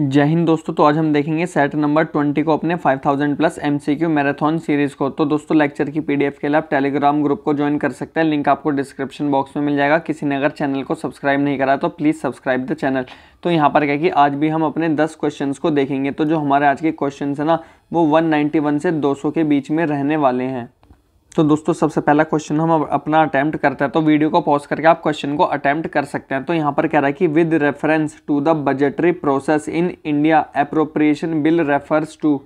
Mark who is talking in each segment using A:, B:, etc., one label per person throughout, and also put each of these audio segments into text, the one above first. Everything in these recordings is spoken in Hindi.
A: जय हिंद दोस्तों तो आज हम देखेंगे सेट नंबर ट्वेंटी को अपने 5000 प्लस एमसीक्यू मैराथन सीरीज को तो दोस्तों लेक्चर की पीडीएफ के लिए आप टेलीग्राम ग्रुप को ज्वाइन कर सकते हैं लिंक आपको डिस्क्रिप्शन बॉक्स में मिल जाएगा किसी ने अगर चैनल को सब्सक्राइब नहीं करा तो प्लीज़ सब्सक्राइब द चैनल तो यहाँ पर क्या कि आज भी हम अपने दस क्वेश्चन को देखेंगे तो जो हमारे आज के क्वेश्चन है ना वो वन से दो के बीच में रहने वाले हैं तो दोस्तों सबसे पहला क्वेश्चन हम अपना अटैम्प्ट करते हैं तो वीडियो को पॉज करके आप क्वेश्चन को अटैम्प्ट कर सकते हैं तो यहाँ पर कह रहा है कि with reference to the budgetary process in India appropriation bill refers to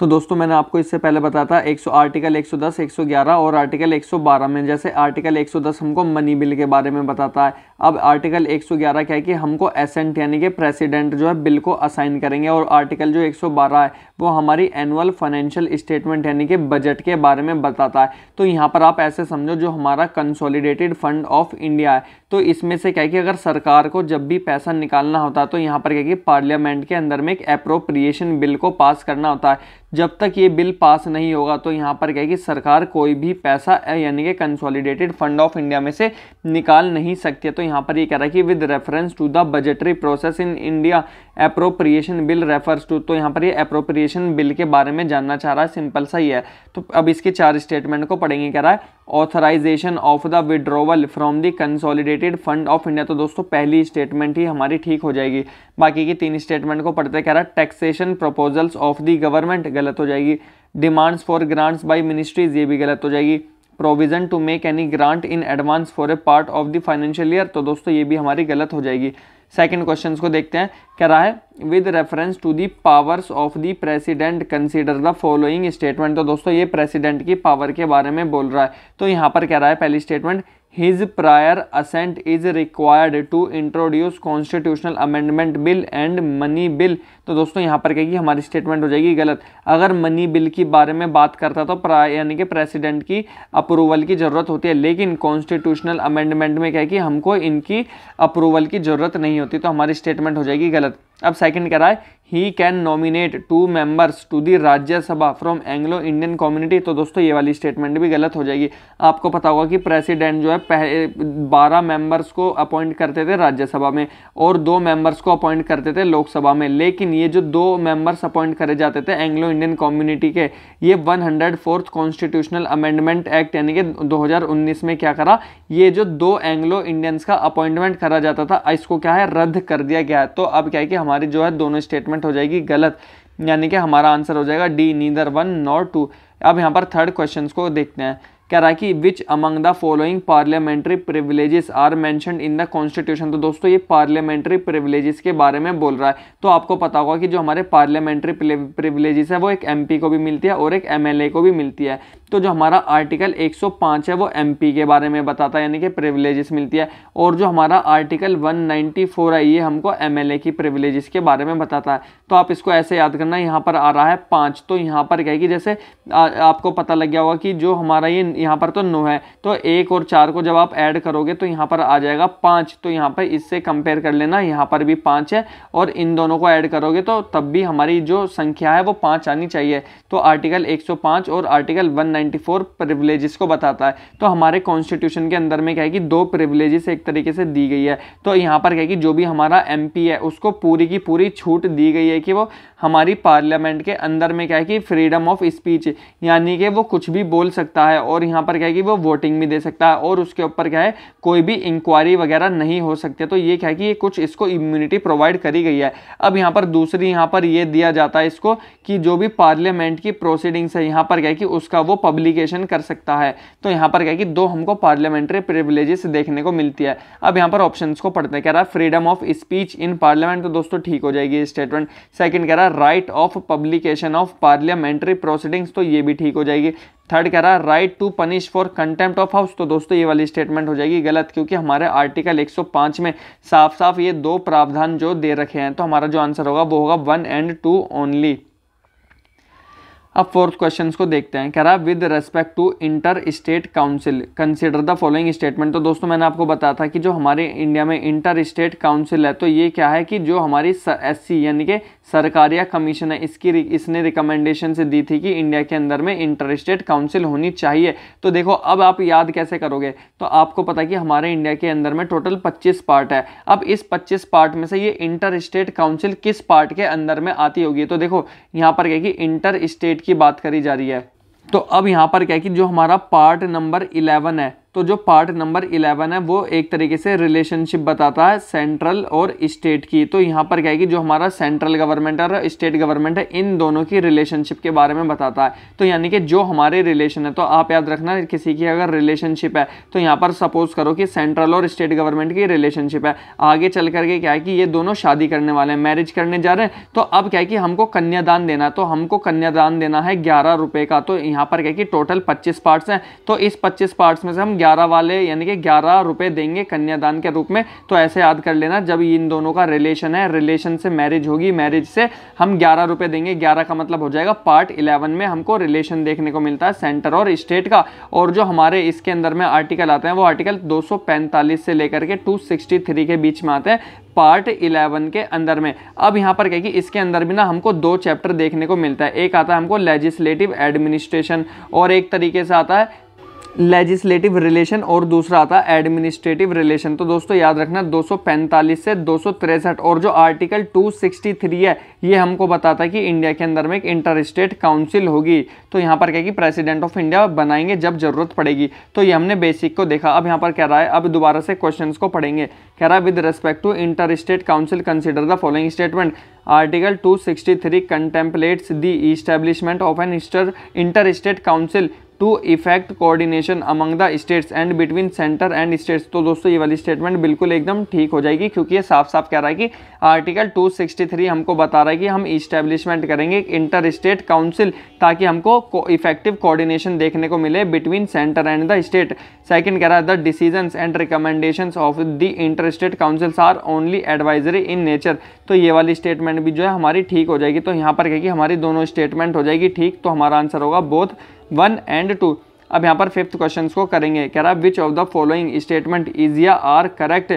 A: तो दोस्तों मैंने आपको इससे पहले बताया था 100 आर्टिकल 110, 111 और आर्टिकल 112 में जैसे आर्टिकल 110 हमको मनी बिल के बारे में बताता है अब आर्टिकल 111 क्या है कि हमको एसेंट यानी कि प्रेसिडेंट जो है बिल को असाइन करेंगे और आर्टिकल जो 112 है वो हमारी एनुअल फाइनेंशियल स्टेटमेंट यानी कि बजट के बारे में बताता है तो यहाँ पर आप ऐसे समझो जो हमारा कंसोलिडेटेड फंड ऑफ इंडिया है तो इसमें से क्या है कि अगर सरकार को जब भी पैसा निकालना होता है तो यहाँ पर क्या कि पार्लियामेंट के अंदर में एक अप्रोप्रिएशन बिल को पास करना होता है जब तक ये बिल पास नहीं होगा तो यहाँ पर क्या है कि सरकार कोई भी पैसा यानी कि कंसोलिडेटेड फंड ऑफ इंडिया में से निकाल नहीं सकती है तो यहाँ पर ये कह रहा है कि with reference to the budgetary process in India appropriation bill refers to तो यहाँ पर ये अप्रोप्रिएशन बिल के बारे में जानना चाह रहा है सिंपल सा ही है तो अब इसके चार स्टेटमेंट को पढ़ेंगे कह रहा है authorisation of the withdrawal from the consolidated fund of India तो दोस्तों पहली स्टेटमेंट ही हमारी ठीक हो जाएगी बाकी की तीन स्टेटमेंट को पढ़ते कह रहा है taxation proposals of the government गलत हो जाएगी demands for grants by ministries ये भी गलत हो जाएगी provision to make any grant in advance for a part of the financial year तो दोस्तों ये भी हमारी गलत हो जाएगी सेकंड क्वेश्चन को देखते हैं कह रहा है with reference to the powers of the president consider the following statement तो दोस्तों ये प्रेसिडेंट की पावर के बारे में बोल रहा है तो यहाँ पर कह रहा है पहली statement his prior assent is required to introduce constitutional amendment bill and money bill तो दोस्तों यहाँ पर कहेगी हमारी स्टेटमेंट हो जाएगी गलत अगर मनी बिल के बारे में बात करता तो प्राय यानी कि प्रेसिडेंट की अप्रूवल की ज़रूरत होती है लेकिन कॉन्स्टिट्यूशनल अमेंडमेंट में क्या कि हमको इनकी अप्रूवल की ज़रूरत नहीं होती तो हमारी स्टेटमेंट हो जाएगी गलत अब सेकंड कह रहा है he can nominate two members to the Rajya Sabha from Anglo Indian community तो दोस्तों ये वाली स्टेटमेंट भी गलत हो जाएगी आपको पता होगा कि प्रेसिडेंट जो है पहले बारह मेंबर्स को अपॉइंट करते थे राज्यसभा में और दो मेंबर्स को अपॉइंट करते थे लोकसभा में लेकिन ये जो दो मेंबर्स अपॉइंट करे जाते थे एंग्लो इंडियन कम्युनिटी के ये one hundred fourth constitutional amendment act यानी कि दो में क्या करा ये जो दो एंग्लो इंडियंस का अपॉइंटमेंट करा जाता था इसको क्या है रद्द कर दिया गया है तो अब क्या है कि हम हमारी जो है दोनों स्टेटमेंट हो जाएगी गलत यानी कि हमारा आंसर हो जाएगा D neither one not two अब यहाँ पर थर्ड क्वेश्चन को देखते हैं कह रहा है कि which among the following parliamentary privileges are mention in the constitution तो दोस्तों ये पार्लियामेंट्री प्रिविलेजेस के बारे में बोल रहा है तो आपको पता होगा कि जो हमारे पार्लियामेंट्री प्रिविलेजेस है वो एक एम को भी मिलती है और एक एम को भी मिलती है तो जो हमारा आर्टिकल 105 है वो एम के बारे में बताता है यानी कि प्रिविलेजेस मिलती है और जो हमारा आर्टिकल 194 है ये हमको एम की प्रिविलेजेस के बारे में बताता है तो आप इसको ऐसे याद करना यहाँ पर आ रहा है पाँच तो यहाँ पर क्या है कि जैसे आ, आपको पता लग गया होगा कि जो हमारा ये यहाँ पर तो नो है तो एक और चार को जब आप ऐड करोगे तो यहाँ पर आ जाएगा पाँच तो यहाँ पर इससे कंपेयर कर लेना यहाँ पर भी पाँच है और इन दोनों को ऐड करोगे तो तब भी हमारी जो संख्या है वो पाँच आनी चाहिए तो आर्टिकल एक और आर्टिकल वन नाइन्टी को बताता है तो हमारे कॉन्स्टिट्यूशन के अंदर में क्या है कि दो प्रिवलेजेस एक तरीके से दी गई है तो यहाँ पर क्या है कि जो भी हमारा एम है उसको पूरी की पूरी छूट दी गई है है कि वो हमारी पार्लियामेंट के अंदर में क्या है कि फ्रीडम ऑफ स्पीच यानी कि वो कुछ भी बोल सकता है और यहाँ पर क्या है कि वो वोटिंग भी दे सकता है और उसके ऊपर क्या है कोई भी इंक्वायरी वगैरह नहीं हो सकती तो ये क्या है कि ये कुछ इसको इम्यूनिटी प्रोवाइड करी गई है अब यहाँ पर दूसरी यहाँ पर ये दिया जाता है इसको कि जो भी पार्लियामेंट की प्रोसीडिंग्स है यहाँ पर क्या है कि उसका वो पब्लिकेशन कर सकता है तो यहाँ पर क्या है कि दो हमको पार्लियामेंट्री प्रिवलेजेस देखने को मिलती है अब यहाँ पर ऑप्शन को पढ़ते हैं कह रहा है freedom of speech in parliament तो दोस्तों ठीक हो जाएगी स्टेटमेंट सेकंड कह रहा right of publication of parliamentary proceedings तो ये भी ठीक हो जाएगी थर्ड कह रहा right to punish for contempt of house तो दोस्तों ये वाली स्टेटमेंट हो जाएगी गलत क्योंकि हमारे आर्टिकल 105 में साफ साफ ये दो प्रावधान जो दे रखे हैं तो हमारा जो आंसर होगा वो होगा वन एंड टू ओनली अब फोर्थ क्वेश्चन को देखते हैं कह रहा with respect to inter state council consider the following statement तो दोस्तों मैंने आपको बताया था कि जो हमारे इंडिया में इंटर स्टेट काउंसिल है तो ये क्या है कि जो हमारी एस यानी कि सरकारिया कमीशन है इसकी इसने रिकमेंडेशन से दी थी कि इंडिया के अंदर में इंटर स्टेट काउंसिल होनी चाहिए तो देखो अब आप याद कैसे करोगे तो आपको पता कि हमारे इंडिया के अंदर में टोटल पच्चीस पार्ट है अब इस पच्चीस पार्ट में से ये इंटर स्टेट काउंसिल किस पार्ट के अंदर में आती होगी तो देखो यहाँ पर क्या कि इंटर स्टेट की बात करी जा रही है तो अब यहाँ पर क्या है कि जो हमारा पार्ट नंबर इलेवन है तो जो पार्ट नंबर इलेवन है वो एक तरीके से रिलेशनशिप बताता है सेंट्रल और स्टेट की तो यहाँ पर क्या है कि जो हमारा सेंट्रल गवर्नमेंट और स्टेट गवर्नमेंट है इन दोनों की रिलेशनशिप के बारे में बताता है तो यानी कि जो हमारे रिलेशन है तो आप याद रखना किसी की अगर रिलेशनशिप है तो यहाँ पर सपोज करो कि सेंट्रल और स्टेट गवर्नमेंट की रिलेशनशिप है आगे चल करके क्या है कि ये दोनों शादी करने वाले हैं मैरिज करने जा रहे हैं तो अब क्या है कि हमको कन्यादान देना है तो हमको कन्यादान देना है ग्यारह रुपये का तो यहाँ पर क्या है कि टोटल पच्चीस पार्ट्स हैं तो इस पच्चीस पार्ट्स में से हम ग्यारह वाले यानी कि ग्यारह रुपये देंगे कन्यादान के रूप में तो ऐसे याद कर लेना जब इन दोनों का रिलेशन है रिलेशन से मैरिज होगी मैरिज से हम ग्यारह रुपये देंगे ग्यारह का मतलब हो जाएगा पार्ट इलेवन में हमको रिलेशन देखने को मिलता है सेंटर और स्टेट का और जो हमारे इसके अंदर में आर्टिकल आते हैं वो आर्टिकल दो से लेकर के टू के बीच में आते हैं पार्ट इलेवन के अंदर में अब यहाँ पर कहेगी कि इसके अंदर भी ना हमको दो चैप्टर देखने को मिलता है एक आता है हमको लेजिस्लेटिव एडमिनिस्ट्रेशन और एक तरीके से आता है लेजिस्लेटिव रिलेशन और दूसरा आता है एडमिनिस्ट्रेटिव रिलेशन तो दोस्तों याद रखना 245 से दो और जो आर्टिकल 263 है ये हमको बताता है कि इंडिया के अंदर में एक इंटर स्टेट काउंसिल होगी तो यहाँ पर क्या कि प्रेसिडेंट ऑफ इंडिया बनाएंगे जब जरूरत पड़ेगी तो ये हमने बेसिक को देखा अब यहाँ पर कह रहा है अब दोबारा से क्वेश्चन को पढ़ेंगे कह रहा है with respect to inter state council consider the following statement article 263 contemplates the establishment of an inter state council to effect coordination among the states and between centre and states तो दोस्तों ये वाली स्टेटमेंट बिल्कुल एकदम ठीक हो जाएगी क्योंकि ये साफ साफ कह रहा है कि आर्टिकल 263 हमको बता रहा है कि हम इस्टेब्लिशमेंट करेंगे एक इंटर स्टेट काउंसिल ताकि हमको इफेक्टिव कोऑर्डिनेशन देखने को मिले between centre and the state second कह रहा है the decision and recommendation of the inter state councils are only advisory in nature तो ये वाली स्टेटमेंट भी जो है हमारी ठीक हो जाएगी तो यहाँ पर कहेगी हमारी दोनों स्टेटमेंट हो जाएगी ठीक तो हमारा आंसर होगा बोथ वन एंड टू अब यहाँ पर फिफ्थ क्वेश्चन को करेंगे कह रहा है which of the following statement is या are correct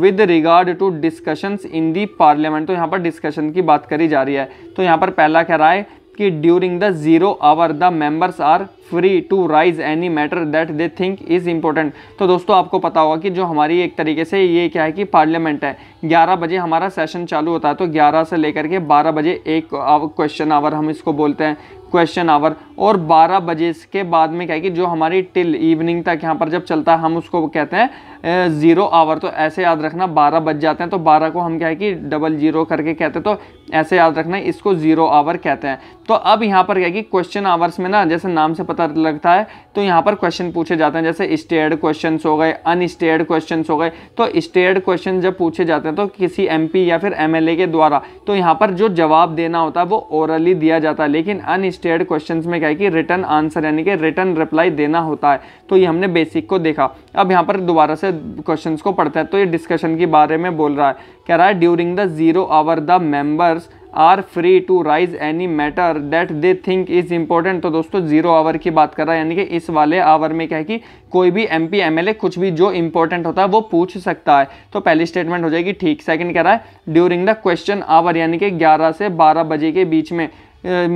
A: with regard to discussions in the parliament तो यहाँ पर डिस्कशन की बात करी जा रही है तो यहाँ पर पहला कह रहा है कि during the zero hour the members are free to raise any matter that they think is important तो दोस्तों आपको पता होगा कि जो हमारी एक तरीके से ये क्या है कि पार्लियामेंट है 11 बजे हमारा सेशन चालू होता है तो 11 से लेकर के 12 बजे एक क्वेश्चन आवर हम इसको बोलते हैं क्वेश्चन आवर और 12 बजे के बाद में क्या है कि जो हमारी टिल इवनिंग तक यहाँ पर जब चलता है हम उसको कहते हैं ज़ीरो आवर तो ऐसे याद रखना बारह बज जाते हैं तो बारह को हम क्या है कि डबल जीरो करके कहते हैं तो ऐसे याद रखना इसको ज़ीरो आवर कहते हैं तो अब यहाँ पर क्या है कि क्वेश्चन आवर्स में ना जैसे नाम से पता लगता है तो यहाँ पर क्वेश्चन पूछे जाते हैं जैसे स्टेड क्वेश्चन हो गए अनस्टेड क्वेश्चन हो गए तो स्टेड क्वेश्चन जब पूछे जाते हैं तो किसी एम या फिर एम के द्वारा तो यहाँ पर जो जवाब देना होता है वो ओरली दिया जाता है लेकिन अनस्टेड क्वेश्चन में क्या है कि रिटर्न आंसर यानी कि रिटर्न रिप्लाई देना होता है तो ये हमने बेसिक को देखा अब यहाँ पर दोबारा से से क्वेश्चन को पढ़ता है तो ये डिस्कशन के बारे में बोल रहा है कह रहा है during the zero hour the members are free to raise any matter that they think is important तो दोस्तों जीरो आवर की बात कर रहा है यानी कि इस वाले आवर में क्या है कि कोई भी एम पी कुछ भी जो इंपॉर्टेंट होता है वो पूछ सकता है तो पहली स्टेटमेंट हो जाएगी ठीक सेकेंड कह रहा है ड्यूरिंग द क्वेश्चन आवर यानी कि ग्यारह से बारह बजे के बीच में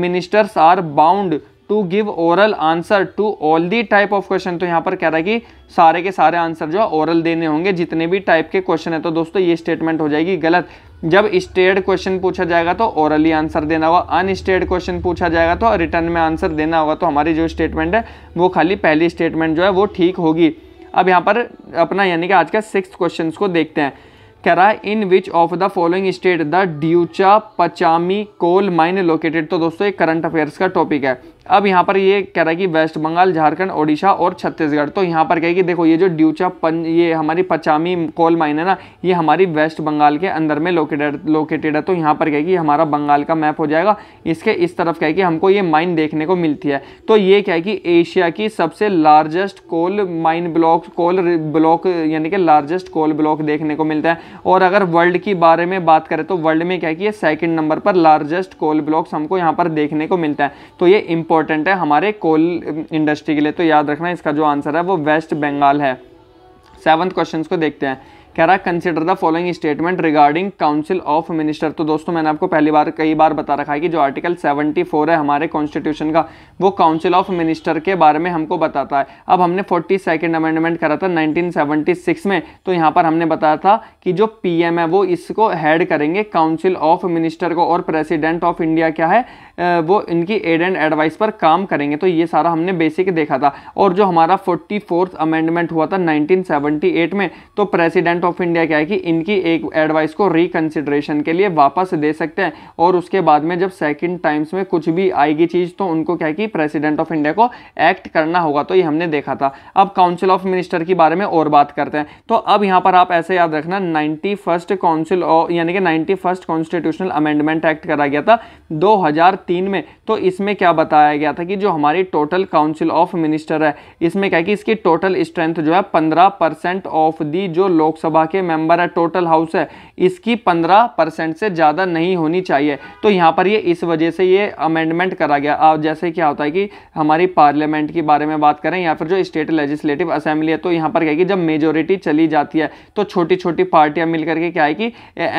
A: ministers are bound to give oral answer to all the type of question तो यहाँ पर कह रहा है कि सारे के सारे आंसर जो है ओरल देने होंगे जितने भी टाइप के क्वेश्चन है तो दोस्तों ये स्टेटमेंट हो जाएगी गलत जब स्टेड क्वेश्चन पूछा जाएगा तो ओरली आंसर देना होगा अनस्टेड क्वेश्चन पूछा जाएगा तो रिटर्न में आंसर देना होगा तो हमारी जो स्टेटमेंट है वो खाली पहली स्टेटमेंट जो है वो ठीक होगी अब यहाँ पर अपना यानी कि आज का सिक्स क्वेश्चन को देखते हैं कह रहा है in which of the following state the Deucha Pachami coal mine located तो दोस्तों ये करंट अफेयर्स का टॉपिक है अब यहाँ पर ये कह रहा है कि वेस्ट बंगाल झारखंड ओडिशा और छत्तीसगढ़ तो यहाँ पर कहेगी देखो ये जो ड्यूचा पन ये हमारी पचामी कोल माइन है ना ये हमारी वेस्ट बंगाल के अंदर में लोकेटेड लोकेटेड है तो यहाँ पर कहेगी हमारा बंगाल का मैप हो जाएगा इसके इस तरफ कहेगी हमको ये माइन देखने को मिलती है तो ये क्या है कि एशिया की सबसे largest coal mine block coal block यानी कि लार्जेस्ट कोल ब्लॉक देखने को मिलता है और अगर वर्ल्ड की बारे में बात करें तो वर्ल्ड में क्या है कि ये सेकेंड नंबर पर लार्जेस्ट कोल ब्लॉक्स हमको यहाँ पर देखने को मिलता है तो ये इम्पोर्ट इंपॉर्टेंट है हमारे कोल इंडस्ट्री के लिए तो याद रखना इसका जो आंसर है वो वेस्ट बंगाल है सेवन्थ क्वेश्चन को देखते हैं कह रहा है consider the following statement regarding council of minister तो दोस्तों मैंने आपको पहली बार कई बार बता रखा है कि जो आर्टिकल 74 है हमारे कॉन्स्टिट्यूशन का वो काउंसिल ऑफ मिनिस्टर के बारे में हमको बताता है अब हमने फोर्टी सेकेंड अमेंडमेंट करा था 1976 में तो यहाँ पर हमने बताया था कि जो पी है वो इसको हैड करेंगे काउंसिल ऑफ मिनिस्टर को और प्रेसिडेंट ऑफ इंडिया क्या है वो इनकी एड एंड एडवाइस पर काम करेंगे तो ये सारा हमने बेसिक देखा था और जो हमारा फोर्टी अमेंडमेंट हुआ था नाइनटीन में तो प्रेसिडेंट गवर्नमेंट ऑफ इंडिया क्या है कि इनकी एक एडवाइस को रिकन्सिडरेशन के लिए वापस दे सकते हैं और उसके बाद में जब सेकंड टाइम्स में कुछ भी आएगी चीज़ तो उनको क्या है कि प्रेसिडेंट ऑफ इंडिया को एक्ट करना होगा तो ये हमने देखा था अब काउंसिल ऑफ मिनिस्टर के बारे में और बात करते हैं तो अब यहाँ पर आप ऐसे याद रखना नाइन्टी फर्स्ट काउंसिल यानी कि ninety first constitutional amendment act करा गया था दो में तो इसमें क्या बताया गया था कि जो हमारी टोटल काउंसिल ऑफ मिनिस्टर है इसमें क्या है कि इसकी टोटल स्ट्रेंथ जो है पंद्रह ऑफ दी जो लोकसभा लोकसभा के मेंबर है टोटल हाउस है इसकी 15 परसेंट से ज़्यादा नहीं होनी चाहिए तो यहाँ पर ये इस वजह से ये अमेंडमेंट करा गया अब जैसे क्या होता है कि हमारी पार्लियामेंट के बारे में बात करें या फिर जो स्टेट लेजिस्लेटिव असेंबली है तो यहाँ पर क्या कि जब मेजोरिटी चली जाती है तो छोटी छोटी पार्टियाँ मिल करके क्या है कि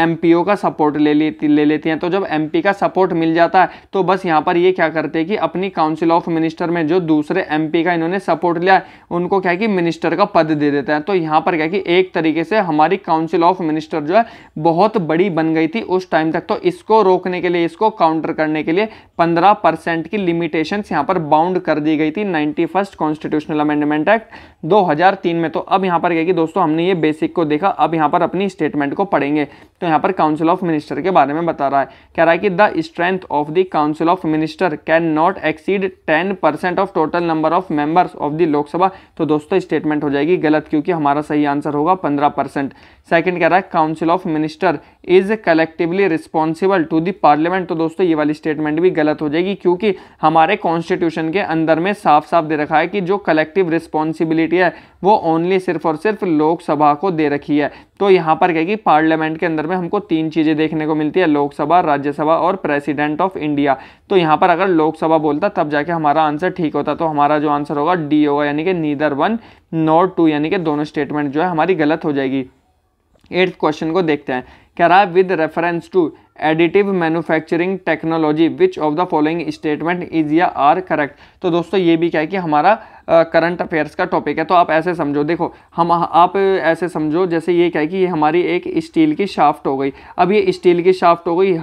A: एम का सपोर्ट ले लेती ले लेती हैं तो जब एम का सपोर्ट मिल जाता है तो बस यहाँ पर ये क्या करते हैं कि अपनी काउंसिल ऑफ मिनिस्टर में जो दूसरे एम का इन्होंने सपोर्ट लिया उनको क्या है कि मिनिस्टर का पद दे देते हैं तो यहाँ पर क्या कि एक तरीके से हमारी काउंसिल ऑफ मिनिस्टर जो है बहुत बड़ी बन गई थी उस टाइम तक तो इसको रोकने के लिए इसको काउंटर करने के लिए पंद्रह परसेंट की लिमिटेशन यहां पर बाउंड कर दी गई थी ninety first constitutional amendment act 2003 में तो अब यहां पर क्या दोस्तों हमने ये बेसिक को देखा अब यहां पर अपनी स्टेटमेंट को पढ़ेंगे तो यहां पर काउंसिल ऑफ मिनिस्टर के बारे में बता रहा है कह रहा है कि the strength of the council of minister can not exceed ten percent of total number of members of the Lok Sabha तो दोस्तों स्टेटमेंट हो जाएगी गलत क्योंकि हमारा सही आंसर होगा पंद्रह परसेंट सेकेंड कह रहा है council of minister is collectively responsible to the parliament तो दोस्तों ये वाली स्टेटमेंट भी गलत हो जाएगी क्योंकि हमारे कॉन्स्टिट्यूशन के अंदर में साफ साफ दे रखा है कि जो कलेक्टिव रिस्पॉन्सिबिलिटी है वो ओनली सिर्फ और सिर्फ लोकसभा को दे रखी है तो यहाँ पर कहेगी पार्लियामेंट के अंदर में हमको तीन चीज़ें देखने को मिलती है लोकसभा राज्यसभा और प्रेसिडेंट ऑफ इंडिया तो यहाँ पर अगर लोकसभा बोलता तब जाके हमारा आंसर ठीक होता तो हमारा जो आंसर होगा डी होगा यानी कि नीदर वन नॉट टू यानी कि दोनों स्टेटमेंट जो है हमारी गलत हो जाएगी एट्थ क्वेश्चन को देखते हैं कह रहा है with reference to additive manufacturing technology which of the following statement is या आर करेक्ट तो दोस्तों ये भी क्या है कि हमारा करंट uh, अफेयर्स का टॉपिक है तो आप ऐसे समझो देखो हम आप ऐसे समझो जैसे ये क्या है कि ये हमारी एक स्टील की शाफ्ट हो गई अब ये स्टील की शाफ्ट हो गई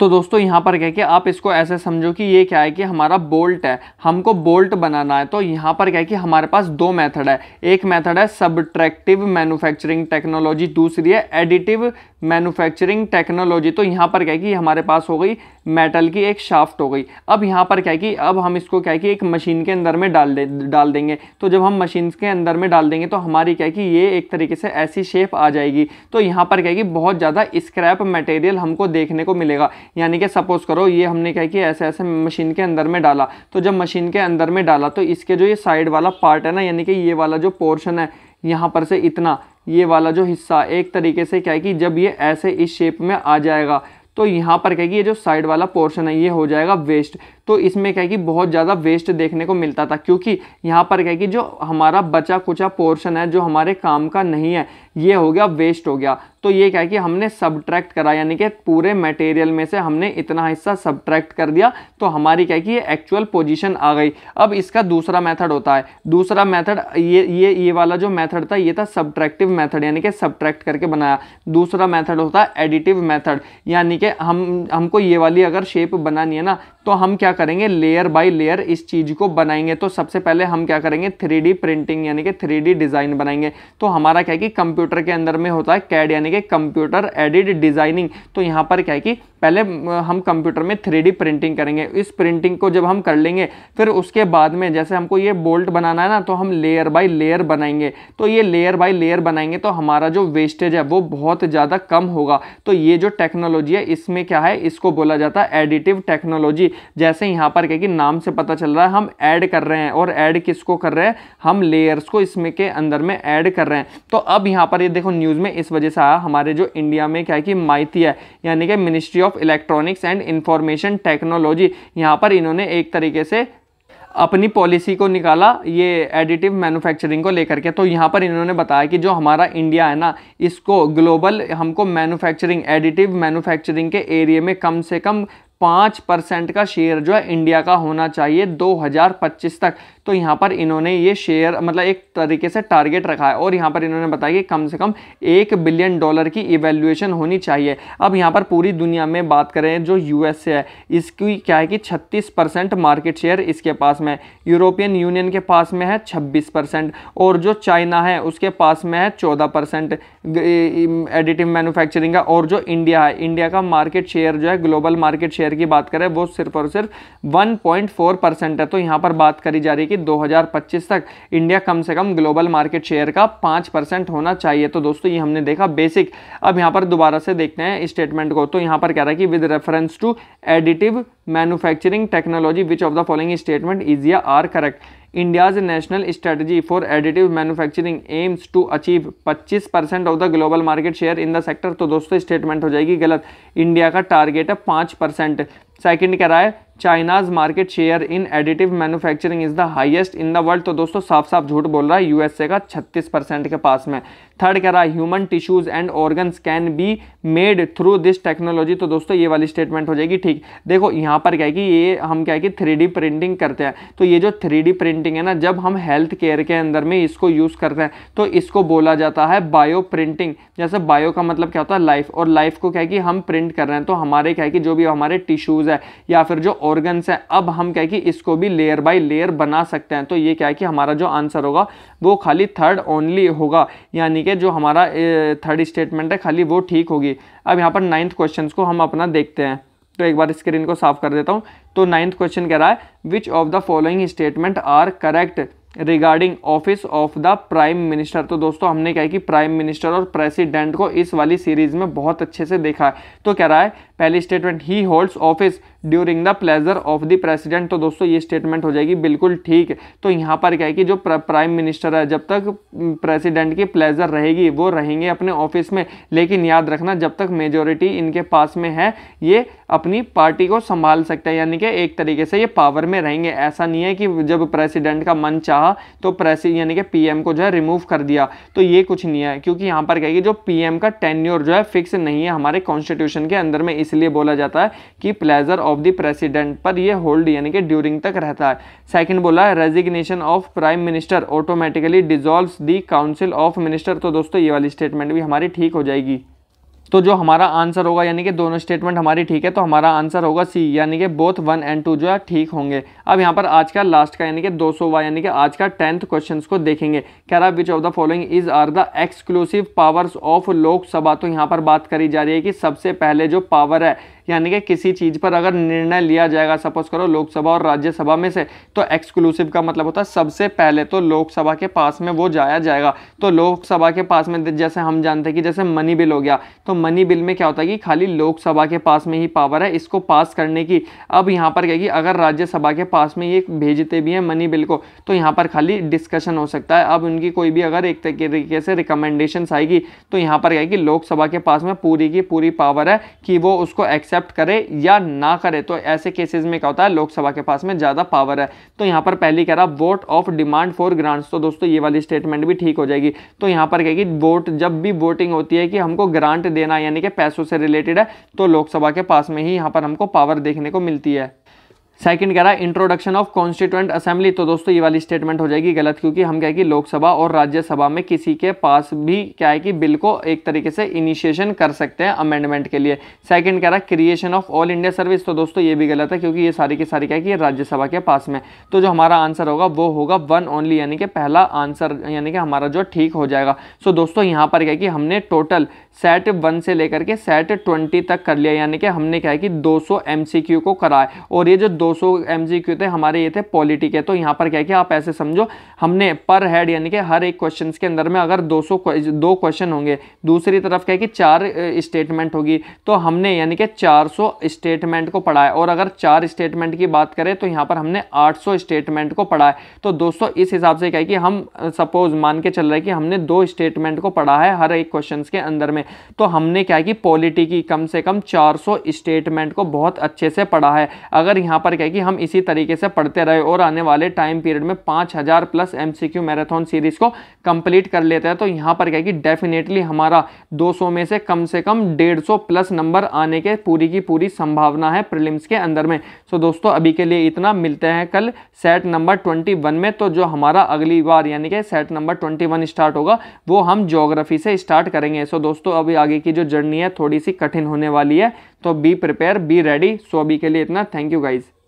A: तो दोस्तों यहाँ पर क्या कि आप इसको ऐसे समझो कि ये क्या है कि हमारा बोल्ट है हमको बोल्ट बनाना है तो यहाँ पर क्या है कि हमारे पास दो मेथड है एक मेथड है सब्ट्रैक्टिव मैन्युफैक्चरिंग टेक्नोलॉजी दूसरी है एडिटिव मैन्युफैक्चरिंग टेक्नोलॉजी तो यहाँ पर क्या है कि हमारे पास हो गई मेटल की एक शाफ्ट हो गई अब यहाँ पर क्या है कि अब हम इसको क्या है कि एक मशीन के अंदर में डाल दे डाल देंगे तो जब हम मशीन के अंदर में डाल देंगे तो हमारी क्या है कि ये एक तरीके से ऐसी शेप आ जाएगी तो यहाँ पर क्या है कि बहुत ज़्यादा स्क्रैप मटेरियल हमको देखने को मिलेगा यानी कि सपोज करो ये हमने क्या है कि ऐसे ऐसे मशीन के अंदर में डाला तो जब मशीन के अंदर में डाला तो इसके जो ये साइड वाला पार्ट है ना यानी कि ये वाला जो पोर्शन है यहाँ पर से इतना ये वाला जो हिस्सा एक तरीके से क्या है कि जब ये ऐसे इस शेप में आ जाएगा तो यहाँ पर क्या कि ये जो साइड वाला पोर्शन है ये हो जाएगा वेस्ट तो इसमें क्या है कि बहुत ज़्यादा वेस्ट देखने को मिलता था क्योंकि यहाँ पर क्या है कि जो हमारा बचा कुचा पोर्शन है जो हमारे काम का नहीं है ये हो गया वेस्ट हो गया तो ये क्या है कि हमने सब्ट्रैक्ट करा यानी कि पूरे मटेरियल में से हमने इतना हिस्सा सब्ट्रैक्ट कर दिया तो हमारी क्या है कि ये एक्चुअल पोजीशन आ गई अब इसका दूसरा मेथड होता है दूसरा मेथड ये ये ये वाला जो मेथड था ये था सब्ट्रैक्टिव मेथड यानी कि सब्ट्रैक्ट करके बनाया दूसरा मेथड होता है एडिटिव मेथड यानी कि हम हमको ये वाली अगर शेप बनानी है ना तो हम क्या करेंगे लेयर बाय लेयर इस चीज़ को बनाएंगे तो सबसे पहले हम क्या करेंगे थ्री प्रिंटिंग यानी कि थ्री डिज़ाइन बनाएंगे तो हमारा क्या है कि कंप्यूटर के अंदर में होता है कैड यानी कि कंप्यूटर एडिड डिज़ाइनिंग तो यहाँ पर क्या है कि पहले हम कंप्यूटर में थ्री प्रिंटिंग करेंगे इस प्रिंटिंग को जब हम कर लेंगे फिर उसके बाद में जैसे हमको ये बोल्ट बनाना है ना तो हम लेयर बाय लेयर बनाएंगे तो ये लेयर बाय लेयर बनाएंगे तो हमारा जो वेस्टेज है वो बहुत ज़्यादा कम होगा तो ये जो टेक्नोलॉजी है इसमें क्या है इसको बोला जाता है एडिटिव टेक्नोलॉजी जैसे यहाँ पर क्या कि नाम से पता चल रहा है हम ऐड कर रहे हैं और ऐड किसको कर रहे हैं हम लेयर्स को इसमें के अंदर में ऐड कर रहे हैं तो अब यहाँ पर ये देखो न्यूज़ में इस वजह से आया हमारे जो इंडिया में क्या है कि माइती है यानी कि ministry of electronics and information technology यहाँ पर इन्होंने एक तरीके से अपनी पॉलिसी को निकाला ये एडिटिव मैन्युफैक्चरिंग को लेकर के तो यहाँ पर इन्होंने बताया कि जो हमारा इंडिया है ना इसको ग्लोबल हमको मैन्युफैक्चरिंग एडिटिव मैन्युफैक्चरिंग के एरिया में कम से कम पाँच परसेंट का शेयर जो है इंडिया का होना चाहिए 2025 तक तो यहाँ पर इन्होंने ये शेयर मतलब एक तरीके से टारगेट रखा है और यहाँ पर इन्होंने बताया कि कम से कम एक बिलियन डॉलर की इवेल्यूएशन होनी चाहिए अब यहाँ पर पूरी दुनिया में बात करें जो यूएसए है इसकी क्या है कि 36 परसेंट मार्केट शेयर इसके पास में यूरोपियन यूनियन के पास में है 26 परसेंट और जो चाइना है उसके पास में है चौदह परसेंट एडिटिव मैन्युफैक्चरिंग का और जो इंडिया है इंडिया का मार्केट शेयर जो है ग्लोबल मार्केट शेयर की बात करें वो सिर्फ और सिर्फ 1.4 परसेंट है तो यहाँ पर बात करी जा रही है कि 2025 तक इंडिया कम से कम ग्लोबल मार्केट शेयर का 5 परसेंट होना चाहिए तो दोस्तों ये हमने देखा बेसिक अब यहाँ पर दोबारा से देखते हैं स्टेटमेंट को तो यहाँ पर कह रहा है कि with reference to additive manufacturing technology which of the following statement is या are correct India's national strategy for additive manufacturing aims to achieve 25% percent of the global market share in the sector तो दोस्तों स्टेटमेंट हो जाएगी गलत इंडिया का टारगेट है 5% परसेंट सेकेंड कह रहा है China's market share in additive manufacturing is the highest in the world तो दोस्तों साफ साफ झूठ बोल रहा है यूएसए का 36 परसेंट के पास में थर्ड कह रहा है human tissues and organs can be made through this technology तो दोस्तों ये वाली स्टेटमेंट हो जाएगी ठीक देखो यहाँ पर क्या है कि ये हम क्या है कि थ्री प्रिंटिंग करते हैं तो ये जो थ्री प्रिंटिंग है ना जब हम हेल्थ केयर के अंदर में इसको यूज़ करते हैं तो इसको बोला जाता है बायो प्रिंटिंग जैसे बायो का मतलब क्या होता है लाइफ और लाइफ को क्या है कि हम प्रिंट कर रहे हैं तो हमारे क्या है कि जो भी हमारे टिश्यूज़ है या फिर जो ऑर्गन्स हैं अब हम क्या है कि इसको भी लेयर बाय लेयर बना सकते हैं तो ये क्या है कि हमारा जो आंसर होगा वो खाली थर्ड ओनली होगा यानी कि जो हमारा थर्ड स्टेटमेंट है खाली वो ठीक होगी अब यहाँ पर नाइन्थ क्वेश्चन को हम अपना देखते हैं तो एक बार स्क्रीन को साफ कर देता हूँ तो नाइन्थ क्वेश्चन कह रहा है which of the following statement are correct regarding office of the prime minister तो दोस्तों हमने क्या है कि प्राइम मिनिस्टर और प्रेसिडेंट को इस वाली सीरीज में बहुत अच्छे से देखा है तो कह रहा है पहली स्टेटमेंट ही holds office during the pleasure of the president तो दोस्तों ये स्टेटमेंट हो जाएगी बिल्कुल ठीक तो यहाँ पर क्या है कि जो प्राइम मिनिस्टर है जब तक प्रेसिडेंट की प्लेजर रहेगी वो रहेंगे अपने ऑफिस में लेकिन याद रखना जब तक मेजोरिटी इनके पास में है ये अपनी पार्टी को संभाल सकते हैं यानी कि एक तरीके से ये पावर में रहेंगे ऐसा नहीं है कि जब प्रेसिडेंट का मन चाह तो प्रेसि यानी कि पी को जो है रिमूव कर दिया तो ये कुछ नहीं है क्योंकि यहाँ पर कहेगी जो पी का टेन्योर जो है फिक्स नहीं है हमारे कॉन्स्टिट्यूशन के अंदर में इसलिए बोला जाता है कि प्लेजर ऑफ द प्रेसिडेंट पर ये होल्ड यानी कि ड्यूरिंग तक रहता है सेकंड बोला है resignation of prime minister automatically dissolve the council of minister तो दोस्तों ये वाली स्टेटमेंट भी हमारी ठीक हो जाएगी तो जो हमारा आंसर होगा यानी कि दोनों स्टेटमेंट हमारी ठीक है तो हमारा आंसर होगा सी यानी कि बोथ वन एंड टू जो है ठीक होंगे अब यहाँ पर आज का लास्ट का यानी कि दो सौवा यानी कि आज का टेंथ क्वेश्चंस को देखेंगे कह रहा which of the following is are the exclusive powers of Lok Sabha तो यहाँ पर बात करी जा रही है कि सबसे पहले जो पावर है यानी कि किसी चीज़ पर अगर निर्णय लिया जाएगा सपोज करो लोकसभा और राज्यसभा में से तो एक्सक्लूसिव का मतलब होता है सबसे पहले तो लोकसभा के पास में वो जाया जाएगा तो लोकसभा के पास में जैसे हम जानते हैं कि जैसे मनी बिल हो गया तो मनी बिल में क्या होता है कि खाली लोकसभा के पास में ही पावर है इसको पास करने की अब यहाँ पर क्या कि अगर राज्यसभा के पास में ये भेजते भी हैं मनी बिल को तो यहाँ पर खाली डिस्कशन हो सकता है अब उनकी कोई भी अगर एक तरीके से रिकमेंडेशन आएगी तो यहाँ पर क्या कि लोकसभा के पास में पूरी की पूरी पावर है कि वो उसको एक्सेप्ट एक्सेप्ट करे या ना करे तो ऐसे केसेस में क्या होता है लोकसभा के पास में ज़्यादा पावर है तो यहां पर पहली कह रहा vote of demand for grants तो दोस्तों ये वाली स्टेटमेंट भी ठीक हो जाएगी तो यहां पर कहेगी वोट जब भी वोटिंग होती है कि हमको ग्रांट देना यानी कि पैसों से रिलेटेड है तो लोकसभा के पास में ही यहां पर हमको पावर देखने को मिलती है सेकंड कह रहा है इंट्रोडक्शन ऑफ कॉन्स्टिट्यूंट असेंबली तो दोस्तों ये वाली स्टेटमेंट हो जाएगी गलत क्योंकि हम क्या है कि लोकसभा और राज्यसभा में किसी के पास भी क्या है कि बिल को एक तरीके से इनिशिएशन कर सकते हैं अमेंडमेंट के लिए सेकंड कह रहा है creation of all India service तो दोस्तों ये भी गलत है क्योंकि ये सारी की सारी क्या है कि राज्यसभा के पास में तो जो हमारा आंसर होगा वो होगा वन ओनली यानी कि पहला आंसर यानी कि हमारा जो ठीक हो जाएगा सो दोस्तों यहाँ पर क्या है कि हमने टोटल सेट वन से लेकर के सेट ट्वेंटी तक कर लिया यानी कि हमने क्या है कि दो सौ को कराया और ये जो दो 200 mg एम थे हमारे ये थे पॉलिटी के तो यहाँ पर क्या किया आप ऐसे समझो हमने पर हेड यानी कि हर एक क्वेश्चन के अंदर में अगर 200 दो क्वेश्चन होंगे दूसरी तरफ क्या कि चार स्टेटमेंट होगी तो हमने यानी कि 400 स्टेटमेंट को पढ़ाया और अगर चार स्टेटमेंट की बात करें तो यहाँ पर हमने आठ स्टेटमेंट को पढ़ा है तो दोस्तों इस हिसाब से क्या है कि हम सपोज मान के चल रहे कि हमने दो स्टेटमेंट को पढ़ा है हर एक क्वेश्चन के अंदर में तो हमने क्या है कि पॉलिटी की कम से कम चार स्टेटमेंट को बहुत अच्छे से पढ़ा है अगर यहाँ पर होमवर्क है कि हम इसी तरीके से पढ़ते रहे और आने वाले टाइम पीरियड में पाँच हज़ार प्लस एमसीक्यू मैराथन सीरीज़ को कंप्लीट कर लेते हैं तो यहां पर क्या कि डेफिनेटली हमारा 200 में से कम से कम 150 प्लस नंबर आने के पूरी की पूरी संभावना है प्रिलिम्स के अंदर में सो so, दोस्तों अभी के लिए इतना मिलते हैं कल सेट नंबर 21 में तो जो हमारा अगली बार यानी कि सेट नंबर 21 स्टार्ट होगा वो हम जोग्राफी से स्टार्ट करेंगे सो so, दोस्तों अभी आगे की जो जर्नी है थोड़ी सी कठिन होने वाली है तो be prepare be ready so अभी के लिए इतना थैंक यू गाइज़